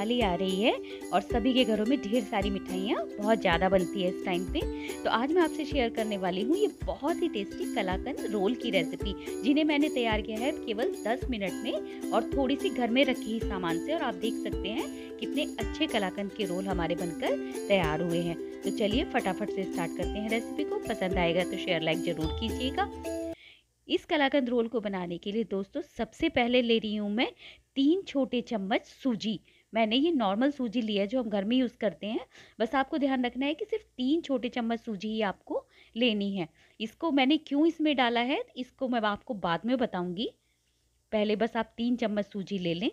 दिवाली आ रही है और सभी के घरों में ढेर सारी मिठाइयाँ बहुत ज़्यादा बनती है इस टाइम पे तो आज मैं आपसे शेयर करने वाली हूँ ये बहुत ही टेस्टी कलाकंद रोल की रेसिपी जिन्हें मैंने तैयार किया है केवल 10 मिनट में और थोड़ी सी घर में रखी ही सामान से और आप देख सकते हैं कितने अच्छे कलाकंद के रोल हमारे बनकर तैयार हुए हैं तो चलिए फटाफट से स्टार्ट करते हैं रेसिपी को पसंद आएगा तो शेयर लाइक ज़रूर कीजिएगा इस कलाकंद रोल को बनाने के लिए दोस्तों सबसे पहले ले रही हूँ मैं तीन छोटे चम्मच सूजी मैंने ये नॉर्मल सूजी ली है जो हम घर में यूज़ करते हैं बस आपको ध्यान रखना है कि सिर्फ तीन छोटे चम्मच सूजी ही आपको लेनी है इसको मैंने क्यों इसमें डाला है इसको मैं आपको बाद में बताऊँगी पहले बस आप तीन चम्मच सूजी ले लें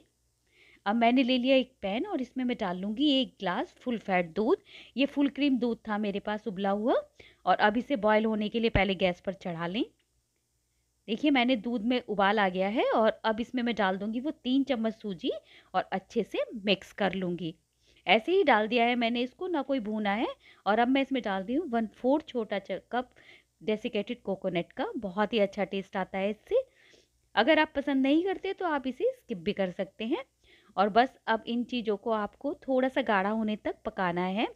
अब मैंने ले लिया एक पैन और इसमें मैं डाल लूँगी एक ग्लास फुल फैट दूध ये फुल क्रीम दूध था मेरे पास उबला हुआ और अब इसे बॉयल होने के लिए पहले गैस पर चढ़ा लें देखिए मैंने दूध में उबाल आ गया है और अब इसमें मैं डाल दूंगी वो तीन चम्मच सूजी और अच्छे से मिक्स कर लूँगी ऐसे ही डाल दिया है मैंने इसको ना कोई भूना है और अब मैं इसमें डाल दी हूँ वन फोर्थ छोटा कप डेसिकेटेड कोकोनट का बहुत ही अच्छा टेस्ट आता है इससे अगर आप पसंद नहीं करते तो आप इसे स्किप भी कर सकते हैं और बस अब इन चीज़ों को आपको थोड़ा सा गाढ़ा होने तक पकाना है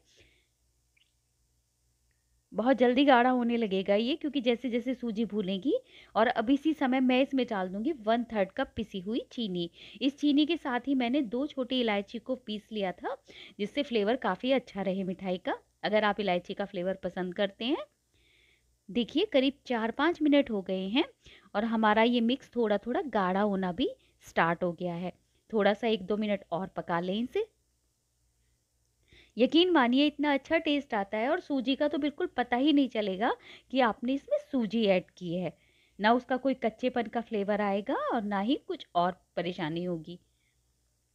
बहुत जल्दी गाढ़ा होने लगेगा ये क्योंकि जैसे जैसे सूजी भूलेगी और अब इसी समय मैं इसमें डाल दूंगी वन थर्ड कप पिसी हुई चीनी इस चीनी के साथ ही मैंने दो छोटी इलायची को पीस लिया था जिससे फ्लेवर काफ़ी अच्छा रहे मिठाई का अगर आप इलायची का फ्लेवर पसंद करते हैं देखिए करीब चार पाँच मिनट हो गए हैं और हमारा ये मिक्स थोड़ा थोड़ा गाढ़ा होना भी स्टार्ट हो गया है थोड़ा सा एक दो मिनट और पका लें इसे यकीन मानिए इतना अच्छा टेस्ट आता है और सूजी का तो बिल्कुल पता ही नहीं चलेगा कि आपने इसमें सूजी ऐड की है ना उसका कोई कच्चेपन का फ्लेवर आएगा और ना ही कुछ और परेशानी होगी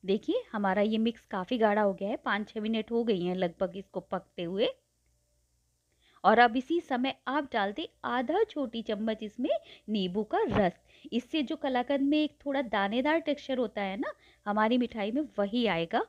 देखिए हमारा ये मिक्स काफ़ी गाढ़ा हो गया है पाँच छः मिनट हो गई हैं लगभग इसको पकते हुए और अब इसी समय आप डाल दें आधा छोटी चम्मच इसमें नींबू का रस इससे जो कलाकंद में एक थोड़ा दानेदार टेक्सचर होता है ना हमारी मिठाई में वही आएगा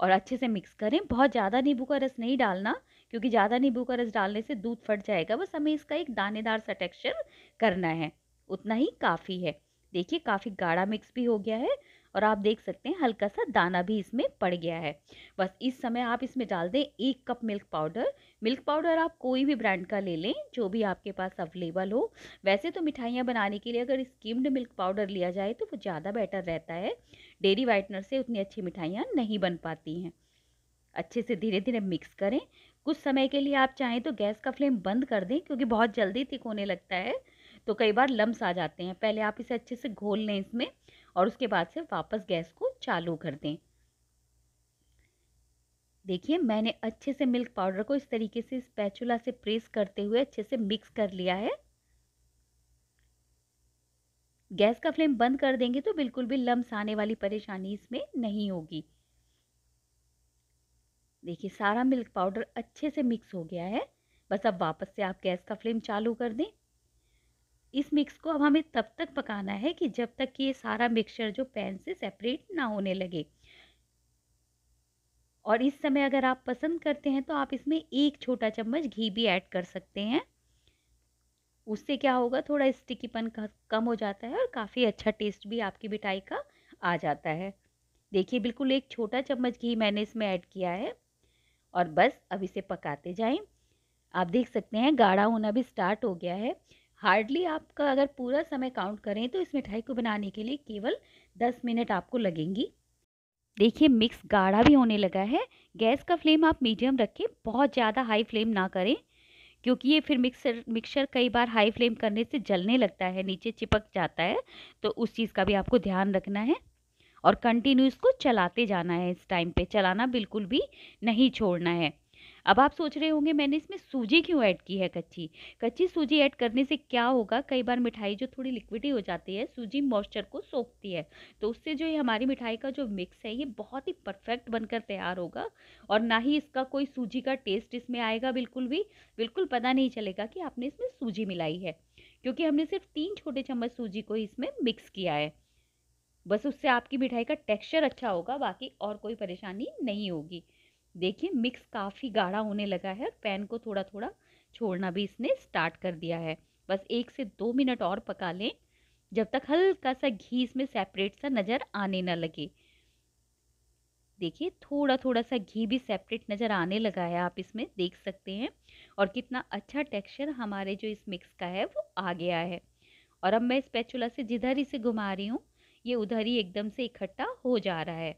और अच्छे से मिक्स करें बहुत ज़्यादा नींबू का रस नहीं डालना क्योंकि ज़्यादा नींबू का रस डालने से दूध फट जाएगा बस हमें इसका एक दानेदार सा टेक्सचर करना है उतना ही काफ़ी है देखिए काफ़ी गाढ़ा मिक्स भी हो गया है और आप देख सकते हैं हल्का सा दाना भी इसमें पड़ गया है बस इस समय आप इसमें डाल दें एक cup milk powder milk powder आप कोई भी ब्रांड का ले लें जो भी आपके पास अवेलेबल हो वैसे तो मिठाइयाँ बनाने के लिए अगर स्कीम्ड मिल्क पाउडर लिया जाए तो वो ज़्यादा बेटर रहता है डेरी वाइटनर से उतनी अच्छी मिठाइयाँ नहीं बन पाती हैं अच्छे से धीरे धीरे मिक्स करें कुछ समय के लिए आप चाहें तो गैस का फ्लेम बंद कर दें क्योंकि बहुत जल्दी थिक होने लगता है तो कई बार लम्स आ जाते हैं पहले आप इसे अच्छे से घोल लें इसमें और उसके बाद से वापस गैस को चालू कर दें देखिए मैंने अच्छे से मिल्क पाउडर को इस तरीके से स्पैचुला से प्रेस करते हुए अच्छे से मिक्स कर लिया है गैस का फ्लेम बंद कर देंगे तो बिल्कुल भी लम्स आने वाली परेशानी इसमें नहीं होगी देखिए सारा मिल्क पाउडर अच्छे से मिक्स हो गया है बस अब वापस से आप गैस का फ्लेम चालू कर दें इस मिक्स को अब हमें तब तक पकाना है कि जब तक कि ये सारा मिक्सचर जो पैन से सेपरेट ना होने लगे और इस समय अगर आप पसंद करते हैं तो आप इसमें एक छोटा चम्मच घी भी ऐड कर सकते हैं उससे क्या होगा थोड़ा स्टिकीपन कम हो जाता है और काफ़ी अच्छा टेस्ट भी आपकी मिठाई का आ जाता है देखिए बिल्कुल एक छोटा चम्मच घी मैंने इसमें ऐड किया है और बस अब इसे पकाते जाएं आप देख सकते हैं गाढ़ा होना भी स्टार्ट हो गया है हार्डली आपका अगर पूरा समय काउंट करें तो इस मिठाई को बनाने के लिए केवल दस मिनट आपको लगेंगी देखिए मिक्स गाढ़ा भी होने लगा है गैस का फ्लेम आप मीडियम रखें बहुत ज़्यादा हाई फ्लेम ना करें क्योंकि ये फिर मिक्सर मिक्सर कई बार हाई फ्लेम करने से जलने लगता है नीचे चिपक जाता है तो उस चीज़ का भी आपको ध्यान रखना है और कंटिन्यू इसको चलाते जाना है इस टाइम पे चलाना बिल्कुल भी नहीं छोड़ना है अब आप सोच रहे होंगे मैंने इसमें सूजी क्यों ऐड की है कच्ची कच्ची सूजी ऐड करने से क्या होगा कई बार मिठाई जो थोड़ी लिक्विडी हो जाती है सूजी मॉइस्चर को सोखती है तो उससे जो ये हमारी मिठाई का जो मिक्स है ये बहुत ही परफेक्ट बनकर तैयार होगा और ना ही इसका कोई सूजी का टेस्ट इसमें आएगा बिल्कुल भी बिल्कुल पता नहीं चलेगा कि आपने इसमें सूजी मिलाई है क्योंकि हमने सिर्फ तीन छोटे चम्मच सूजी को इसमें मिक्स किया है बस उससे आपकी मिठाई का टेक्सचर अच्छा होगा बाकी और कोई परेशानी नहीं होगी देखिए मिक्स काफ़ी गाढ़ा होने लगा है और पैन को थोड़ा थोड़ा छोड़ना भी इसने स्टार्ट कर दिया है बस एक से दो मिनट और पका लें जब तक हल्का सा घी इसमें सेपरेट सा नज़र आने ना लगे देखिए थोड़ा थोड़ा सा घी भी सेपरेट नज़र आने लगा है आप इसमें देख सकते हैं और कितना अच्छा टेक्सचर हमारे जो इस मिक्स का है वो आ गया है और अब मैं इस पैचुला से जिधर ही से घुमा रही हूँ ये उधर ही एकदम से इकट्ठा हो जा रहा है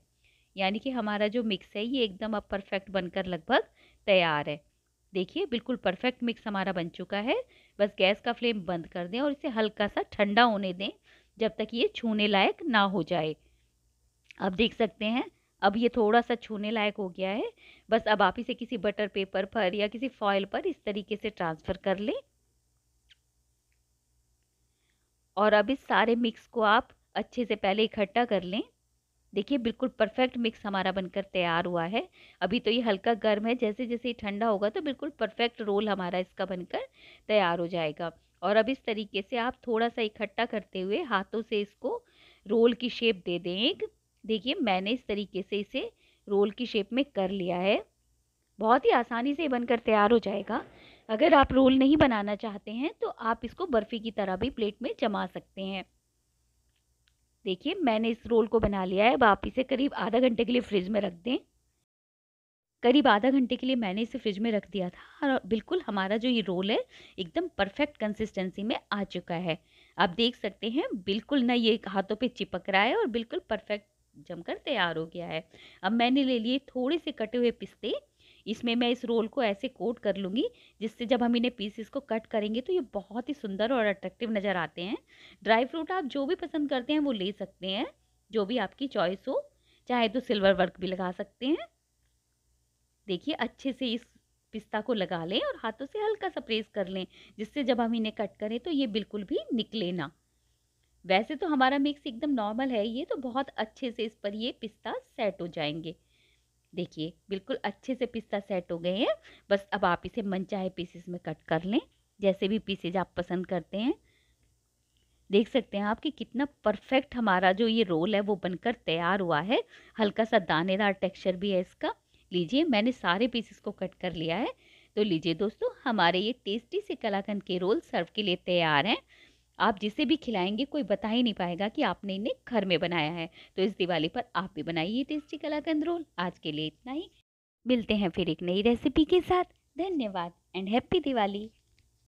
यानी कि हमारा जो मिक्स है ये एकदम अब परफेक्ट बनकर लगभग तैयार है देखिए बिल्कुल परफेक्ट मिक्स हमारा बन चुका है बस गैस का फ्लेम बंद कर दें और इसे हल्का सा ठंडा होने दें जब तक ये छूने लायक ना हो जाए अब देख सकते हैं अब ये थोड़ा सा छूने लायक हो गया है बस अब आप इसे किसी बटर पेपर पर या किसी फॉयल पर इस तरीके से ट्रांसफ़र कर लें और अब इस सारे मिक्स को आप अच्छे से पहले इकट्ठा कर लें देखिए बिल्कुल परफेक्ट मिक्स हमारा बनकर तैयार हुआ है अभी तो ये हल्का गर्म है जैसे जैसे ये ठंडा होगा तो बिल्कुल परफेक्ट रोल हमारा इसका बनकर तैयार हो जाएगा और अब इस तरीके से आप थोड़ा सा इकट्ठा करते हुए हाथों से इसको रोल की शेप दे दें एक देखिए मैंने इस तरीके से इसे रोल की शेप में कर लिया है बहुत ही आसानी से बनकर तैयार हो जाएगा अगर आप रोल नहीं बनाना चाहते हैं तो आप इसको बर्फ़ी की तरह भी प्लेट में जमा सकते हैं देखिए मैंने इस रोल को बना लिया है अब आप इसे करीब आधा घंटे के लिए फ्रिज में रख दें करीब आधा घंटे के लिए मैंने इसे फ्रिज में रख दिया था और बिल्कुल हमारा जो ये रोल है एकदम परफेक्ट कंसिस्टेंसी में आ चुका है आप देख सकते हैं बिल्कुल ना ये हाथों पे चिपक रहा है और बिल्कुल परफेक्ट जमकर तैयार हो गया है अब मैंने ले लिए थोड़े से कटे हुए पिस्ते इसमें मैं इस रोल को ऐसे कोट कर लूँगी जिससे जब हम इन्हें पीसेस को कट करेंगे तो ये बहुत ही सुंदर और अट्रैक्टिव नज़र आते हैं ड्राई फ्रूट आप जो भी पसंद करते हैं वो ले सकते हैं जो भी आपकी चॉइस हो चाहे तो सिल्वर वर्क भी लगा सकते हैं देखिए अच्छे से इस पिस्ता को लगा लें और हाथों से हल्का सा प्रेस कर लें जिससे जब हम इन्हें कट करें तो ये बिल्कुल भी निकले ना वैसे तो हमारा मिक्स एकदम नॉर्मल है ये तो बहुत अच्छे से इस पर ये पिस्ता सेट हो जाएंगे देखिए बिल्कुल अच्छे से पिस्ता सेट हो गए हैं बस अब आप इसे मनचाहे पीसेस में कट कर लें जैसे भी पीसेज आप पसंद करते हैं देख सकते हैं आप कि कितना परफेक्ट हमारा जो ये रोल है वो बनकर तैयार हुआ है हल्का सा दानेदार टेक्सचर भी है इसका लीजिए मैंने सारे पीसेस को कट कर लिया है तो लीजिए दोस्तों हमारे ये टेस्टी से कलाकंद के रोल सर्व के लिए तैयार हैं आप जिसे भी खिलाएंगे कोई बता ही नहीं पाएगा कि आपने इन्हें घर में बनाया है तो इस दिवाली पर आप भी बनाइए टेस्टी कलाकंद रोल आज के लिए इतना ही मिलते हैं फिर एक नई रेसिपी के साथ धन्यवाद एंड हैप्पी दिवाली